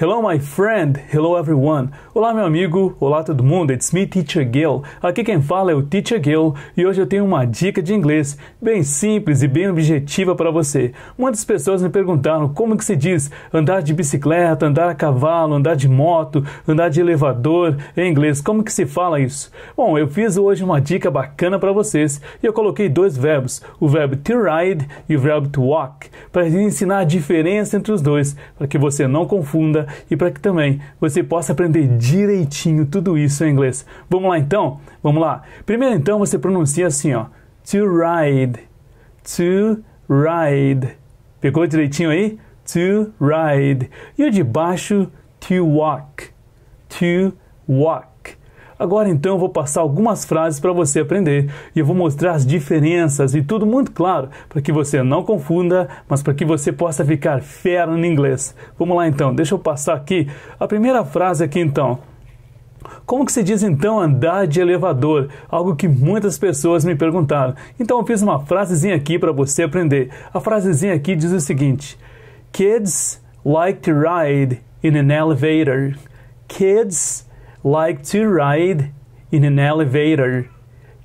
Hello, my friend. Hello, everyone. Olá, meu amigo. Olá, todo mundo. It's me, Teacher Gale. Aqui quem fala é o Teacher Gale e hoje eu tenho uma dica de inglês bem simples e bem objetiva para você. Muitas pessoas me perguntaram como que se diz andar de bicicleta, andar a cavalo, andar de moto, andar de elevador em inglês. Como que se fala isso? Bom, eu fiz hoje uma dica bacana para vocês e eu coloquei dois verbos, o verbo to ride e o verbo to walk, para ensinar a diferença entre os dois, para que você não confunda e para que também você possa aprender direitinho tudo isso em inglês. Vamos lá então? Vamos lá. Primeiro então você pronuncia assim, ó. To ride. To ride. Pegou direitinho aí? To ride. E o de baixo, to walk. To walk. Agora então eu vou passar algumas frases para você aprender e eu vou mostrar as diferenças e tudo muito claro para que você não confunda, mas para que você possa ficar fera no inglês. Vamos lá então, deixa eu passar aqui a primeira frase aqui então. Como que se diz então andar de elevador? Algo que muitas pessoas me perguntaram. Então eu fiz uma frasezinha aqui para você aprender. A frasezinha aqui diz o seguinte: Kids like to ride in an elevator. Kids like to ride in an elevator.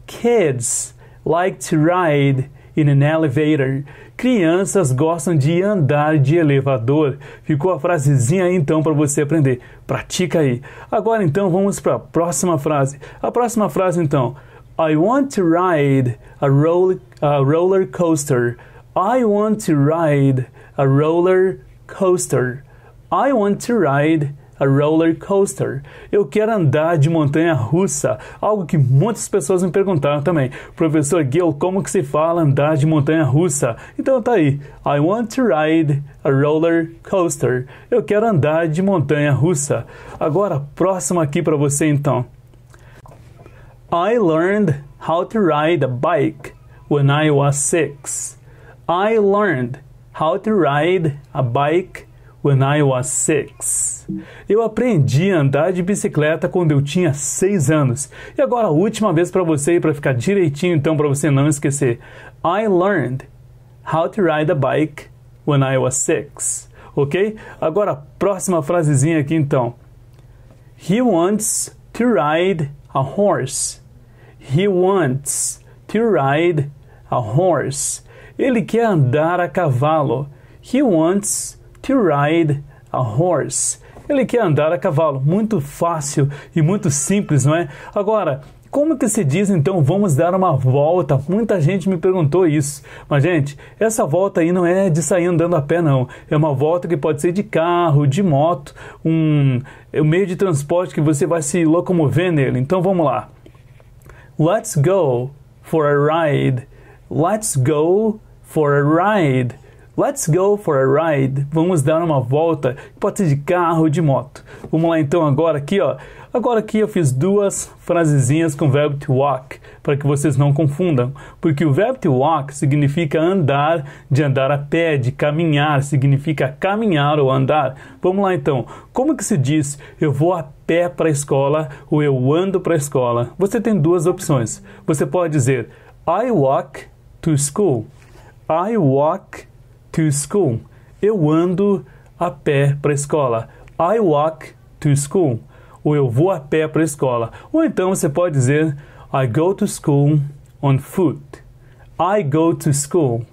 Kids like to ride in an elevator. Crianças gostam de andar de elevador. Ficou a frasezinha aí então para você aprender. Pratica aí. Agora então vamos para a próxima frase. A próxima frase então. I want to ride a, roll, a roller coaster. I want to ride a roller coaster. I want to ride a roller coaster. Eu quero andar de montanha russa, algo que muitas pessoas me perguntaram também. Professor Gil, como que se fala andar de montanha russa? Então tá aí. I want to ride a roller coaster. Eu quero andar de montanha russa. Agora, próximo aqui para você então. I learned how to ride a bike when I was six. I learned how to ride a bike When I Was Six. Eu aprendi a andar de bicicleta quando eu tinha seis anos. E agora a última vez para você e para ficar direitinho então para você não esquecer. I learned how to ride a bike when I was six. OK? Agora a próxima frasezinha aqui então. He wants to ride a horse. He wants to ride a horse. Ele quer andar a cavalo. He wants to ride a horse. Ele quer andar a cavalo. Muito fácil e muito simples, não é? Agora, como que se diz então vamos dar uma volta? Muita gente me perguntou isso. Mas, gente, essa volta aí não é de sair andando a pé, não. É uma volta que pode ser de carro, de moto, um, é um meio de transporte que você vai se locomover nele. Então vamos lá. Let's go for a ride. Let's go for a ride. Let's go for a ride. Vamos dar uma volta. Pode ser de carro ou de moto. Vamos lá então agora aqui, ó. Agora aqui eu fiz duas frasezinhas com o verbo to walk, para que vocês não confundam, porque o verbo to walk significa andar, de andar a pé, de caminhar, significa caminhar ou andar. Vamos lá então. Como que se diz eu vou a pé para a escola ou eu ando para a escola? Você tem duas opções. Você pode dizer I walk to school. I walk to school. Eu ando a pé para a escola. I walk to school. Ou eu vou a pé para a escola. Ou então você pode dizer I go to school on foot. I go to school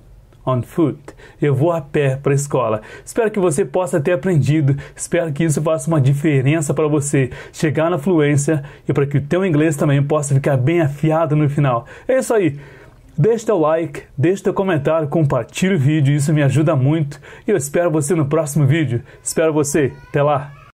on foot. Eu vou a pé para a escola. Espero que você possa ter aprendido. Espero que isso faça uma diferença para você chegar na fluência e para que o teu inglês também possa ficar bem afiado no final. É isso aí. Deixe teu like, deixe teu comentário, compartilhe o vídeo, isso me ajuda muito. E eu espero você no próximo vídeo. Espero você. Até lá!